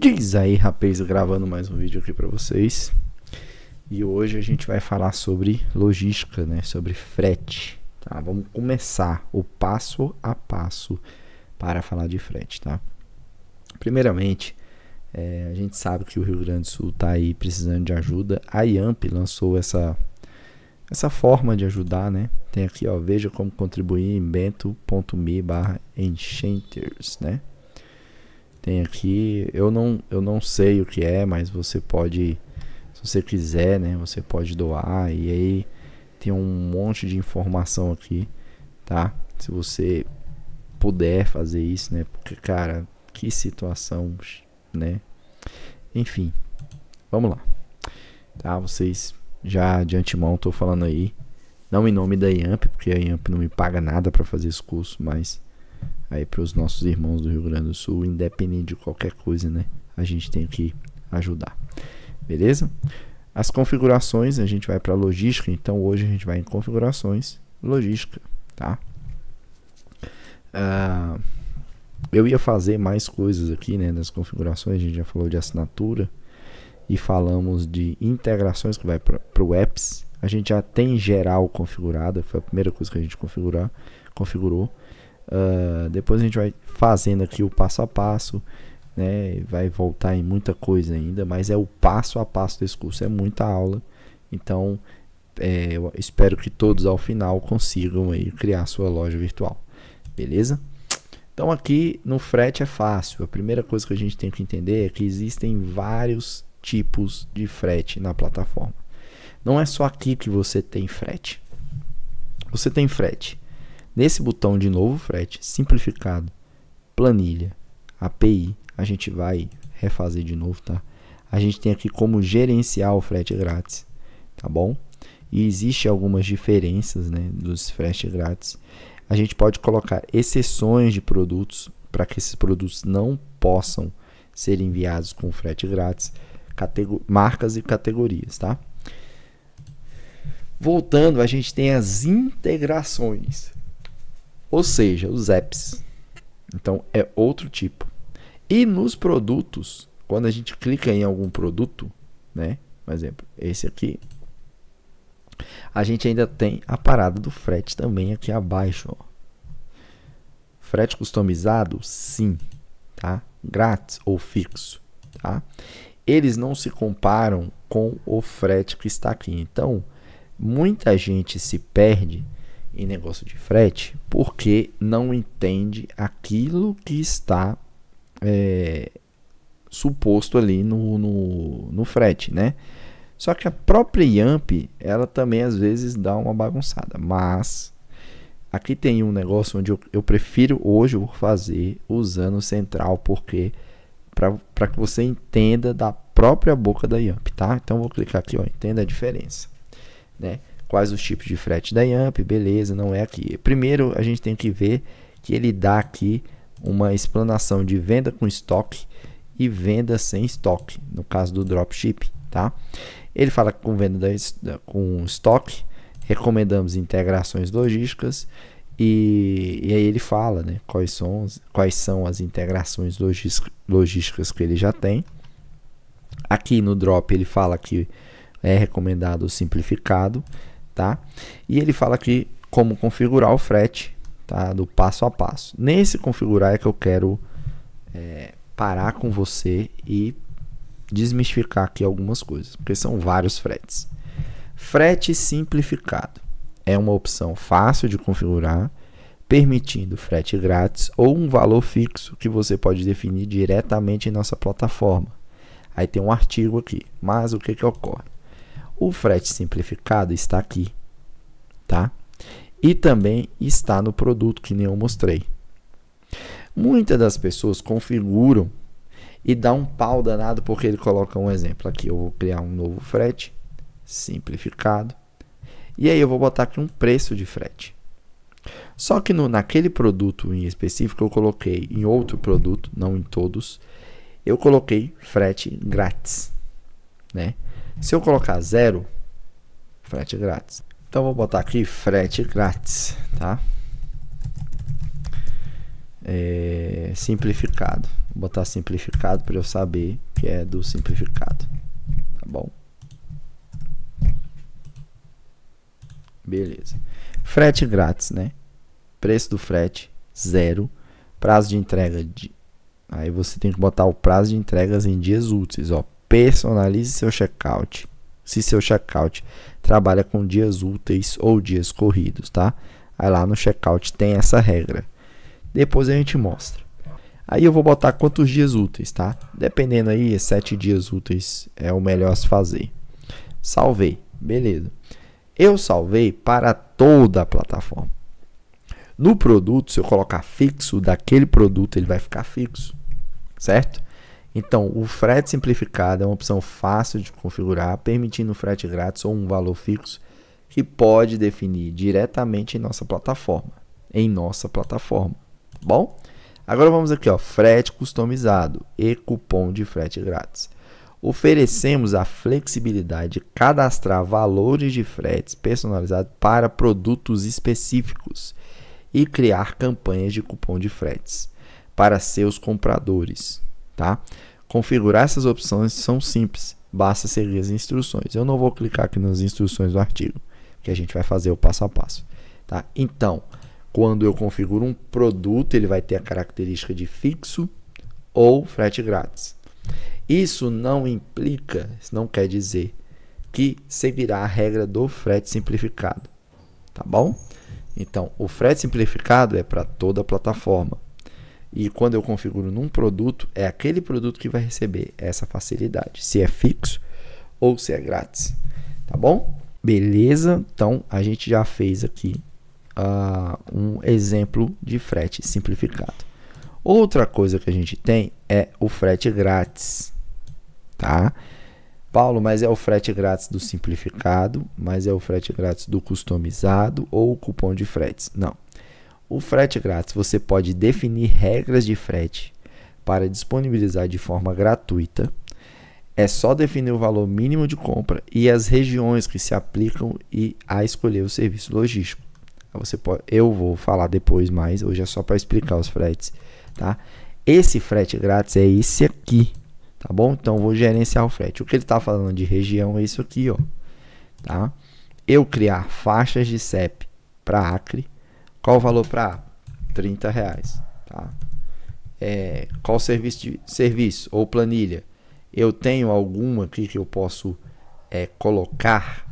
Diz aí, rapaz, gravando mais um vídeo aqui para vocês. E hoje a gente vai falar sobre logística, né? Sobre frete, tá? Vamos começar o passo a passo para falar de frete, tá? Primeiramente, é, a gente sabe que o Rio Grande do Sul está aí precisando de ajuda. A IAMP lançou essa essa forma de ajudar, né? Tem aqui, ó, veja como contribuir em bento.me/enchenters, né? Tem aqui, eu não, eu não sei o que é, mas você pode, se você quiser, né, você pode doar e aí tem um monte de informação aqui, tá? Se você puder fazer isso, né? Porque cara, que situação, né? Enfim, vamos lá. Tá, vocês já de antemão tô falando aí, não em nome da IAMP, porque a IAMP não me paga nada para fazer esse curso, mas aí para os nossos irmãos do Rio Grande do Sul, independente de qualquer coisa, né? A gente tem que ajudar. Beleza? As configurações, a gente vai para logística, então hoje a gente vai em configurações, logística, tá? Uh, eu ia fazer mais coisas aqui, né, nas configurações, a gente já falou de assinatura e falamos de integrações que vai para o apps. A gente já tem geral configurada, foi a primeira coisa que a gente configurar, configurou. Uh, depois a gente vai fazendo aqui o passo a passo, né? Vai voltar em muita coisa ainda, mas é o passo a passo desse curso, é muita aula. Então, é, eu espero que todos ao final consigam aí criar sua loja virtual, beleza? Então aqui no frete é fácil. A primeira coisa que a gente tem que entender é que existem vários tipos de frete na plataforma. Não é só aqui que você tem frete. Você tem frete Nesse botão de novo, frete, simplificado, planilha, API, a gente vai refazer de novo, tá? A gente tem aqui como gerenciar o frete grátis, tá bom? E existe algumas diferenças, né, dos frete grátis. A gente pode colocar exceções de produtos para que esses produtos não possam ser enviados com frete grátis, marcas e categorias, tá? Voltando, a gente tem as integrações ou seja, os apps. Então é outro tipo. E nos produtos, quando a gente clica em algum produto, né? Por exemplo, esse aqui, a gente ainda tem a parada do frete também aqui abaixo. Ó. Frete customizado, sim, tá? Grátis ou fixo, tá? Eles não se comparam com o frete que está aqui. Então, muita gente se perde em negócio de frete porque não entende aquilo que está é, suposto ali no, no, no, frete, né? Só que a própria Yamp, ela também às vezes dá uma bagunçada, mas aqui tem um negócio onde eu, eu prefiro hoje eu vou fazer usando central porque para que você entenda da própria boca da Yamp, tá? Então vou clicar aqui, ó, entenda a diferença, né? Quais os tipos de frete da Yamp? Beleza, não é aqui. Primeiro, a gente tem que ver que ele dá aqui uma explanação de venda com estoque e venda sem estoque, no caso do dropship, tá? Ele fala com venda da, com estoque, recomendamos integrações logísticas e, e, aí ele fala, né, quais são, quais são as integrações logísticas que ele já tem. Aqui no drop ele fala que é recomendado o simplificado tá? E ele fala aqui como configurar o frete, tá? Do passo a passo. Nesse configurar é que eu quero é, parar com você e desmistificar aqui algumas coisas, porque são vários fretes. Frete simplificado é uma opção fácil de configurar, permitindo frete grátis ou um valor fixo que você pode definir diretamente em nossa plataforma. Aí tem um artigo aqui, mas o que, que ocorre? O frete simplificado está aqui, tá? E também está no produto que nem eu mostrei. Muitas das pessoas configuram e dá um pau danado porque ele coloca um exemplo aqui. Eu vou criar um novo frete simplificado e aí eu vou botar aqui um preço de frete. Só que no, naquele produto em específico eu coloquei em outro produto, não em todos, eu coloquei frete grátis, né? Se eu colocar zero, frete grátis. Então vou botar aqui frete grátis, tá? É, simplificado. Vou botar simplificado para eu saber que é do simplificado. Tá bom? Beleza. Frete grátis, né? Preço do frete zero. Prazo de entrega de Aí você tem que botar o prazo de entregas em dias úteis, ó. Personalize seu checkout. Se seu checkout trabalha com dias úteis ou dias corridos, tá? Aí lá no checkout tem essa regra. Depois a gente mostra. Aí eu vou botar quantos dias úteis, tá? Dependendo aí, sete dias úteis é o melhor a se fazer. Salvei, beleza. Eu salvei para toda a plataforma. No produto, se eu colocar fixo, daquele produto ele vai ficar fixo, certo? Então, o frete simplificado é uma opção fácil de configurar, permitindo frete grátis ou um valor fixo que pode definir diretamente em nossa plataforma, em nossa plataforma. Tá bom, agora vamos aqui, ó, frete customizado e cupom de frete grátis. Oferecemos a flexibilidade de cadastrar valores de fretes personalizados para produtos específicos e criar campanhas de cupom de fretes para seus compradores tá? Configurar essas opções são simples, basta seguir as instruções. Eu não vou clicar aqui nas instruções do artigo, que a gente vai fazer o passo a passo, tá? Então, quando eu configuro um produto, ele vai ter a característica de fixo ou frete grátis. Isso não implica, isso não quer dizer que seguirá a regra do frete simplificado, tá bom? Então, o frete simplificado é para toda a plataforma. E quando eu configuro num produto, é aquele produto que vai receber essa facilidade, se é fixo ou se é grátis, tá bom? Beleza? Então a gente já fez aqui uh, um exemplo de frete simplificado. Outra coisa que a gente tem é o frete grátis, tá? Paulo, mas é o frete grátis do simplificado, mas é o frete grátis do customizado ou o cupom de fretes? Não, o frete grátis, você pode definir regras de frete para disponibilizar de forma gratuita. É só definir o valor mínimo de compra e as regiões que se aplicam e a escolher o serviço logístico. Você pode, eu vou falar depois mais, hoje é só para explicar os fretes, tá? Esse frete grátis é esse aqui, tá bom? Então vou gerenciar o frete. O que ele está falando de região é isso aqui, ó, tá? Eu criar faixas de CEP para Acre, qual o valor para A? 30 reais. Tá? É, qual serviço, de, serviço ou planilha? Eu tenho alguma aqui que eu posso é, colocar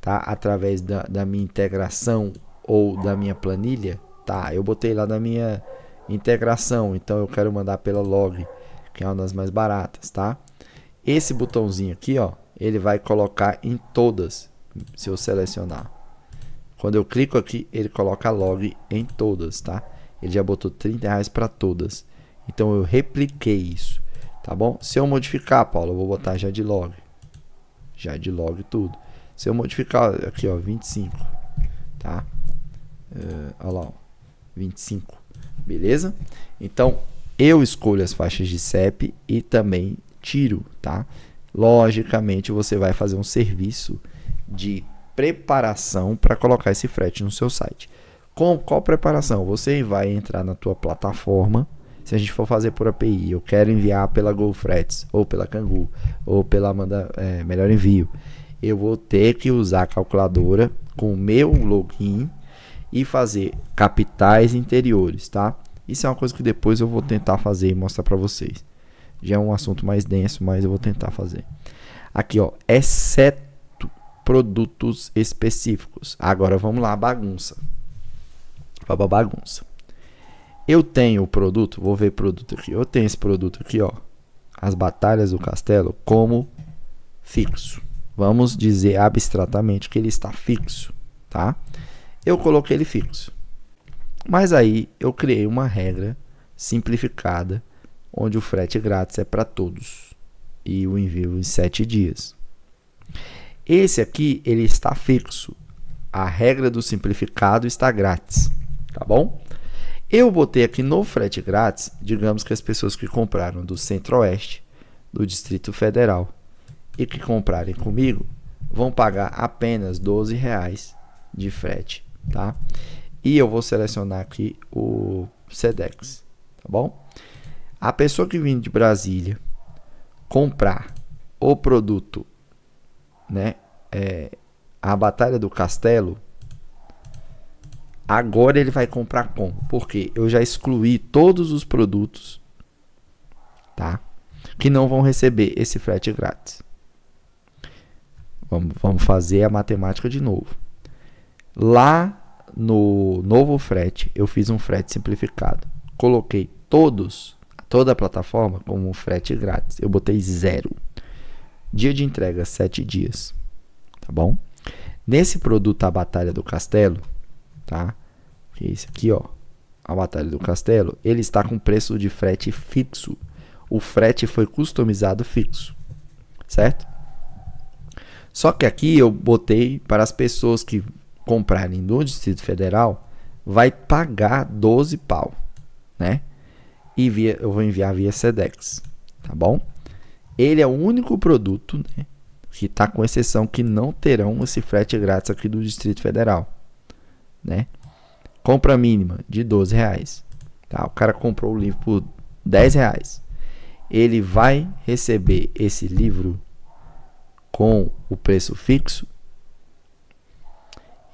tá? através da, da minha integração ou da minha planilha? Tá, eu botei lá na minha integração, então eu quero mandar pela log, que é uma das mais baratas, tá? Esse botãozinho aqui, ó, ele vai colocar em todas, se eu selecionar. Quando eu clico aqui, ele coloca log em todas, tá? Ele já botou 30 reais para todas. Então eu repliquei isso, tá bom? Se eu modificar, Paulo, eu vou botar já de log. Já de log tudo. Se eu modificar aqui, ó, 25, tá? Uh, olha lá, ó, 25, beleza? Então eu escolho as faixas de CEP e também tiro, tá? Logicamente você vai fazer um serviço de preparação para colocar esse frete no seu site. Com qual preparação? Você vai entrar na tua plataforma. Se a gente for fazer por API, eu quero enviar pela GoFrets, ou pela Kangu, ou pela Manda, é, Melhor Envio. Eu vou ter que usar a calculadora com o meu login e fazer capitais interiores, tá? Isso é uma coisa que depois eu vou tentar fazer e mostrar para vocês. Já é um assunto mais denso, mas eu vou tentar fazer. Aqui, ó, exceto produtos específicos. Agora vamos lá, bagunça. Vamos bagunça. Eu tenho o produto, vou ver produto aqui. Eu tenho esse produto aqui, ó. As batalhas do castelo como fixo. Vamos dizer abstratamente que ele está fixo, tá? Eu coloquei ele fixo. Mas aí eu criei uma regra simplificada onde o frete grátis é para todos e o envio em 7 dias. Esse aqui ele está fixo. A regra do simplificado está grátis, tá bom? Eu botei aqui no frete grátis, digamos que as pessoas que compraram do Centro-Oeste, do Distrito Federal e que comprarem comigo vão pagar apenas 12 reais de frete, tá? E eu vou selecionar aqui o Sedex, tá bom? A pessoa que vem de Brasília comprar o produto, né, é, a Batalha do Castelo, agora ele vai comprar com. Porque eu já excluí todos os produtos, tá? Que não vão receber esse frete grátis. Vamos, vamos fazer a matemática de novo. Lá no novo frete, eu fiz um frete simplificado. Coloquei todos, toda a plataforma, como frete grátis. Eu botei zero. Dia de entrega, sete dias tá bom? Nesse produto A Batalha do Castelo, tá? Que é esse aqui, ó. A Batalha do Castelo, ele está com preço de frete fixo. O frete foi customizado fixo, certo? Só que aqui eu botei para as pessoas que comprarem no Distrito Federal, vai pagar 12 pau, né? E via, eu vou enviar via Sedex, tá bom? Ele é o único produto, né? que está com exceção que não terão esse frete grátis aqui do Distrito Federal, né? Compra mínima de 12 reais. Tá, o cara comprou o livro por 10 reais. Ele vai receber esse livro com o preço fixo.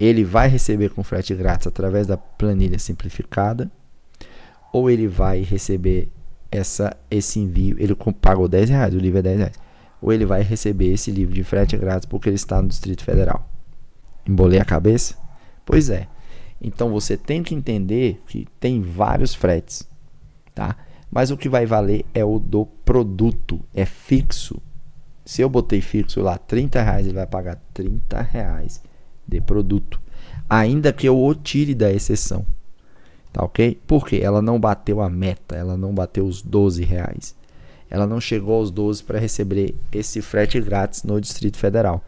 Ele vai receber com frete grátis através da planilha simplificada. Ou ele vai receber essa, esse envio. Ele pagou 10 reais, o livro é 10 reais ou ele vai receber esse livro de frete grátis porque ele está no Distrito Federal. Embolei a cabeça? Pois é. Então você tem que entender que tem vários fretes, tá? Mas o que vai valer é o do produto, é fixo. Se eu botei fixo lá 30 reais, ele vai pagar 30 reais de produto, ainda que eu o tire da exceção, tá ok? Porque ela não bateu a meta, ela não bateu os 12 reais ela não chegou aos 12 para receber esse frete grátis no Distrito Federal.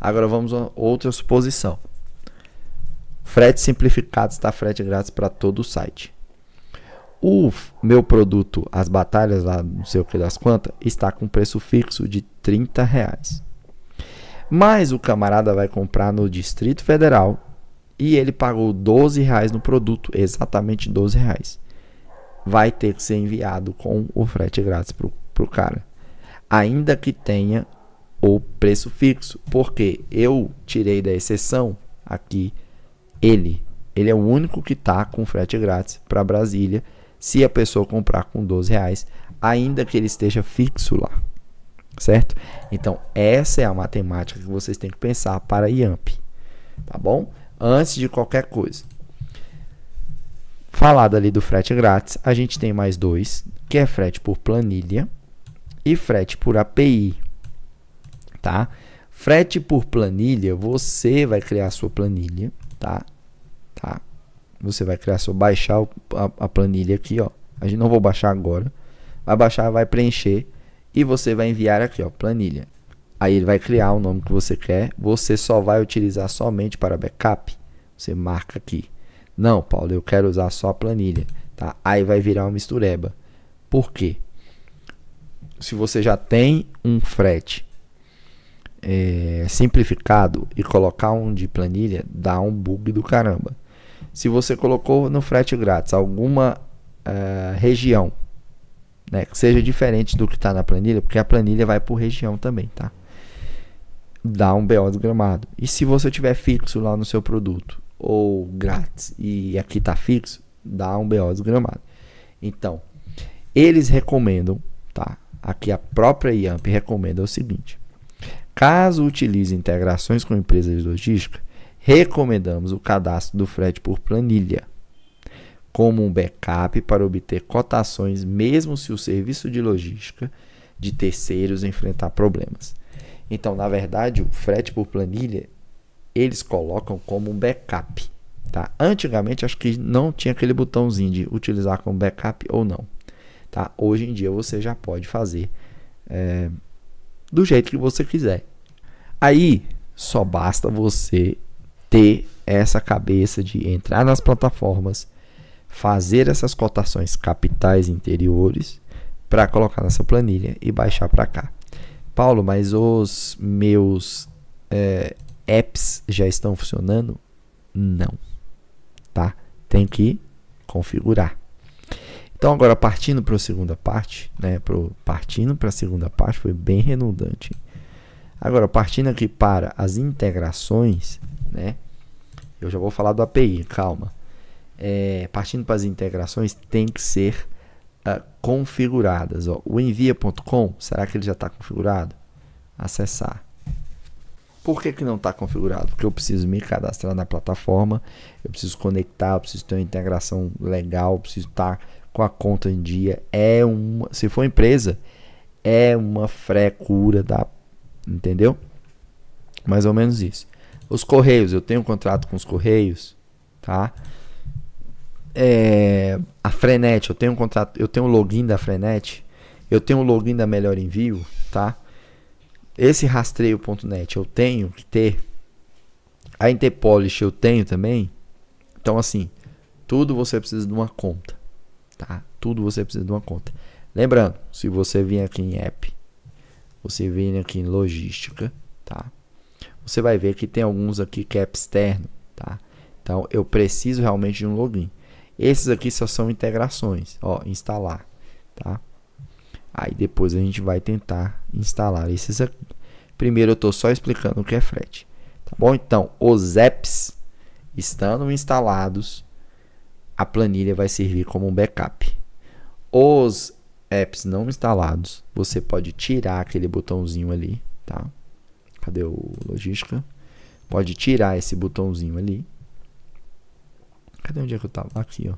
Agora vamos a outra suposição. Frete simplificado está frete grátis para todo o site. O meu produto, as batalhas lá, não sei o que das quantas, está com preço fixo de 30 reais. Mas o camarada vai comprar no Distrito Federal e ele pagou 12 reais no produto, exatamente 12 reais vai ter que ser enviado com o frete grátis para o pro cara. Ainda que tenha o preço fixo, porque eu tirei da exceção aqui ele. Ele é o único que tá com frete grátis para Brasília, se a pessoa comprar com 12 reais, ainda que ele esteja fixo lá, certo? Então essa é a matemática que vocês têm que pensar para IAMP, tá bom? Antes de qualquer coisa. Falado ali do frete grátis, a gente tem mais dois, que é frete por planilha e frete por API, tá? Frete por planilha, você vai criar sua planilha, tá? Tá? Você vai criar sua baixar a, a planilha aqui, ó. A gente não vou baixar agora. Vai baixar, vai preencher e você vai enviar aqui, ó, planilha. Aí ele vai criar o nome que você quer. Você só vai utilizar somente para backup. Você marca aqui. Não, Paulo, eu quero usar só a planilha, tá? Aí vai virar uma mistureba. Por quê? se você já tem um frete é, simplificado e colocar um de planilha, dá um bug do caramba. Se você colocou no frete grátis alguma uh, região, né, que seja diferente do que está na planilha, porque a planilha vai por região também, tá? Dá um BO desgramado. E se você tiver fixo lá no seu produto, ou grátis, e aqui está fixo, dá um BO desgramado. Então, eles recomendam, tá? Aqui a própria IAMP recomenda é o seguinte: caso utilize integrações com empresas de logística, recomendamos o cadastro do frete por planilha como um backup para obter cotações, mesmo se o serviço de logística de terceiros enfrentar problemas. Então, na verdade, o frete por planilha eles colocam como um backup. Tá? Antigamente, acho que não tinha aquele botãozinho de utilizar como backup ou não. Tá? Hoje em dia você já pode fazer é, do jeito que você quiser. Aí só basta você ter essa cabeça de entrar nas plataformas, fazer essas cotações capitais interiores para colocar na sua planilha e baixar para cá. Paulo, mas os meus é, apps já estão funcionando? Não, tá? Tem que configurar. Então agora partindo para a segunda parte, né? Pro, partindo para a segunda parte foi bem redundante. Agora partindo aqui para as integrações, né? Eu já vou falar do API, calma. É, partindo para as integrações tem que ser uh, configuradas. Ó. O envia.com, será que ele já está configurado? Acessar. Por que, que não está configurado? Porque eu preciso me cadastrar na plataforma, eu preciso conectar, eu preciso ter uma integração legal, eu preciso estar tá com a conta em dia é uma, se for empresa, é uma frecura da, entendeu? Mais ou menos isso. Os correios, eu tenho um contrato com os correios, tá? É, a Frenet, eu tenho um contrato, eu tenho o um login da Frenet, eu tenho o um login da Melhor Envio, tá? Esse rastreio.net eu tenho que ter. A Interpolish eu tenho também. Então assim, tudo você precisa de uma conta tá? Tudo você precisa de uma conta. Lembrando, se você vir aqui em app, você vem aqui em logística, tá? Você vai ver que tem alguns aqui que é externo, tá? Então eu preciso realmente de um login. Esses aqui só são integrações, ó, instalar, tá? Aí depois a gente vai tentar instalar esses aqui. Primeiro eu estou só explicando o que é frete. Tá bom? Então, os apps estando instalados, a planilha vai servir como um backup. Os apps não instalados, você pode tirar aquele botãozinho ali, tá? Cadê o logística? Pode tirar esse botãozinho ali. Cadê onde é que eu tava? Aqui, ó.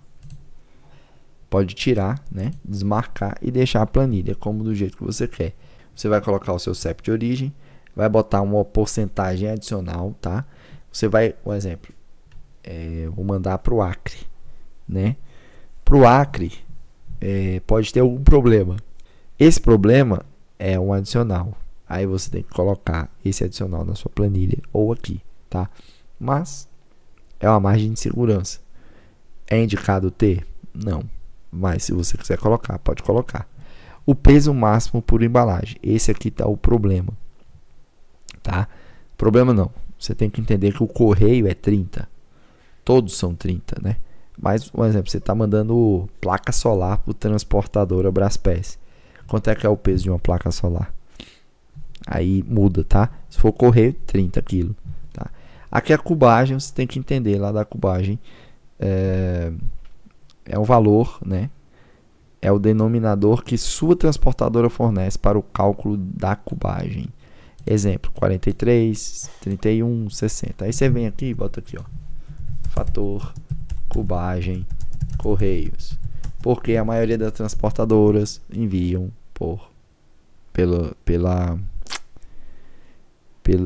Pode tirar, né? Desmarcar e deixar a planilha como do jeito que você quer. Você vai colocar o seu CEP de origem, vai botar uma porcentagem adicional, tá? Você vai, um exemplo, é, vou mandar para o Acre né? Para o Acre é, pode ter algum problema. Esse problema é um adicional. Aí você tem que colocar esse adicional na sua planilha ou aqui, tá? Mas é uma margem de segurança. É indicado ter? Não. Mas se você quiser colocar, pode colocar. O peso máximo por embalagem. Esse aqui tá o problema. Tá? Problema não. Você tem que entender que o correio é 30. Todos são 30, né? Mas, um exemplo, você está mandando placa solar para o transportador braço-pés. Quanto é que é o peso de uma placa solar? Aí muda, tá? Se for correr, 30 kg. Tá? Aqui a cubagem, você tem que entender lá da cubagem. É, é o valor, né? É o denominador que sua transportadora fornece para o cálculo da cubagem. Exemplo, 43, 31, 60. Aí você vem aqui e bota aqui, ó. Fator cubagem, correios. Porque a maioria das transportadoras enviam por pela pela,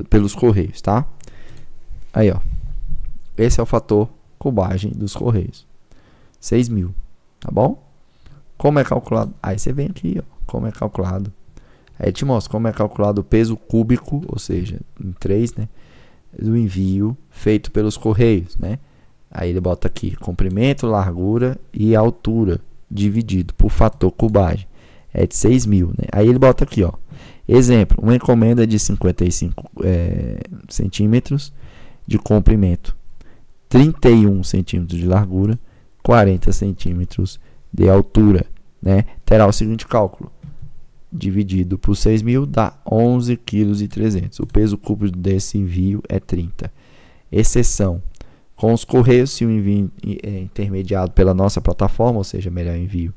pelos correios, tá? Aí, ó. Esse é o fator cubagem dos correios. 6 mil, tá bom? Como é calculado? Aí você vem aqui, ó. Como é calculado? Aí te mostra como é calculado o peso cúbico, ou seja, em 3, né? Do envio feito pelos correios, né? Aí ele bota aqui comprimento, largura e altura dividido por fator cubagem. É de 6 mil. Né? Aí ele bota aqui, ó. Exemplo, uma encomenda de 55 é, centímetros de comprimento, 31 centímetros de largura, 40 centímetros de altura. Né? Terá o seguinte cálculo. Dividido por 6 mil dá 11,3 kg. O peso cúbico desse envio é 30. Exceção com os correios, se o envio é, intermediado pela nossa plataforma, ou seja, melhor envio,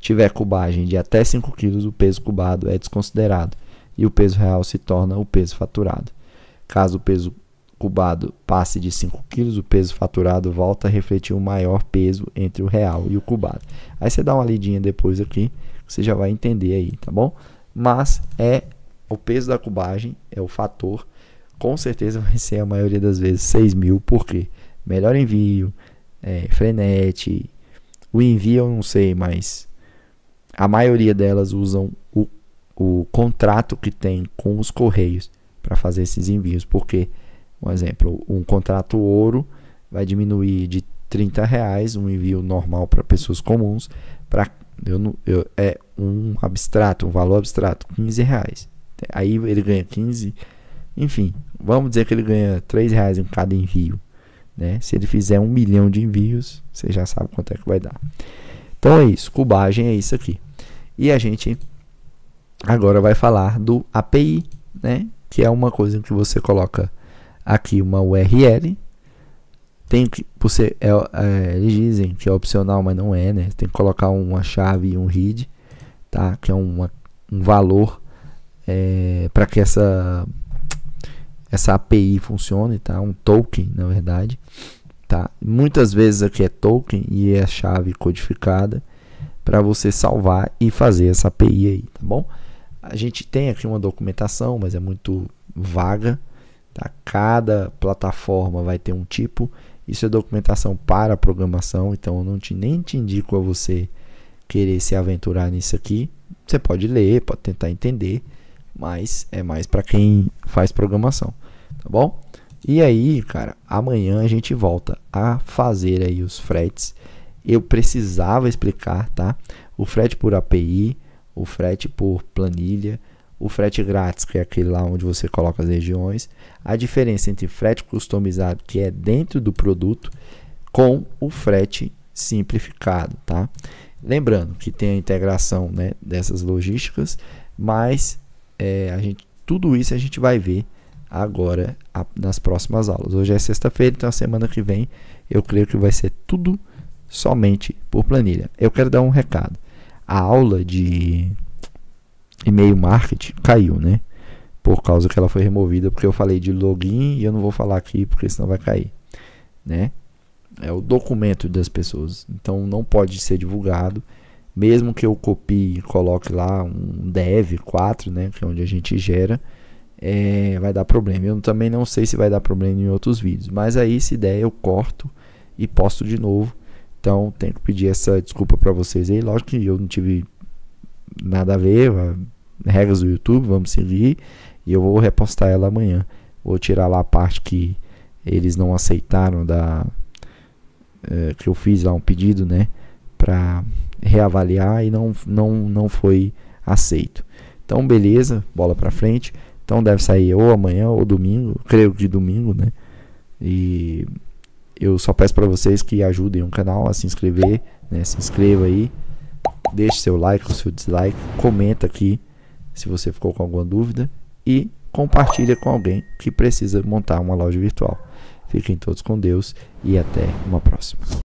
tiver cubagem de até 5 kg, o peso cubado é desconsiderado e o peso real se torna o peso faturado. Caso o peso cubado passe de 5 kg, o peso faturado volta a refletir o maior peso entre o real e o cubado. Aí você dá uma lidinha depois aqui, você já vai entender aí, tá bom? Mas é o peso da cubagem, é o fator, com certeza vai ser a maioria das vezes 6 mil, por quê? Porque melhor envio, é, frenete. O envio eu não sei, mas a maioria delas usam o, o contrato que tem com os correios para fazer esses envios, porque, um exemplo, um contrato ouro vai diminuir de 30 reais um envio normal para pessoas comuns para eu não, eu, é um abstrato, um valor abstrato, 15 reais. Aí ele ganha 15, enfim, vamos dizer que ele ganha 3 reais em cada envio. Né? Se ele fizer um milhão de envios, você já sabe quanto é que vai dar. Então é isso, cubagem é isso aqui. E a gente agora vai falar do API, né? que é uma coisa que você coloca aqui uma URL. Tem que, você, é, é, eles dizem que é opcional, mas não é, né? Tem que colocar uma chave e um read, tá? que é uma, um valor é, para que essa essa API funcione, tá? Um token, na verdade, tá? Muitas vezes aqui é token e é a chave codificada para você salvar e fazer essa API aí, tá bom? A gente tem aqui uma documentação, mas é muito vaga, tá? Cada plataforma vai ter um tipo. Isso é documentação para programação, então eu não te, nem te indico a você querer se aventurar nisso aqui. Você pode ler, pode tentar entender, mas é mais para quem faz programação tá bom? E aí, cara, amanhã a gente volta a fazer aí os fretes. Eu precisava explicar, tá? O frete por API, o frete por planilha, o frete grátis, que é aquele lá onde você coloca as regiões, a diferença entre frete customizado, que é dentro do produto, com o frete simplificado, tá? Lembrando que tem a integração né, dessas logísticas, mas é, a gente, tudo isso a gente vai ver agora a, nas próximas aulas. Hoje é sexta-feira, então a semana que vem eu creio que vai ser tudo somente por planilha. Eu quero dar um recado. A aula de e-mail marketing caiu, né? Por causa que ela foi removida, porque eu falei de login e eu não vou falar aqui porque senão vai cair, né? É o documento das pessoas, então não pode ser divulgado, mesmo que eu copie e coloque lá um dev 4, né, que é onde a gente gera, é, vai dar problema. Eu também não sei se vai dar problema em outros vídeos, mas aí se der eu corto e posto de novo. Então tenho que pedir essa desculpa para vocês aí. Lógico que eu não tive nada a ver, regras do YouTube, vamos seguir e eu vou repostar ela amanhã. Vou tirar lá a parte que eles não aceitaram da é, que eu fiz lá um pedido, né, para reavaliar e não não não foi aceito. Então beleza, bola para frente. Então deve sair ou amanhã ou domingo, creio que de domingo, né? E eu só peço para vocês que ajudem o canal a se inscrever, né? Se inscreva aí, deixe seu like, seu dislike, comenta aqui se você ficou com alguma dúvida e compartilha com alguém que precisa montar uma loja virtual. Fiquem todos com Deus e até uma próxima.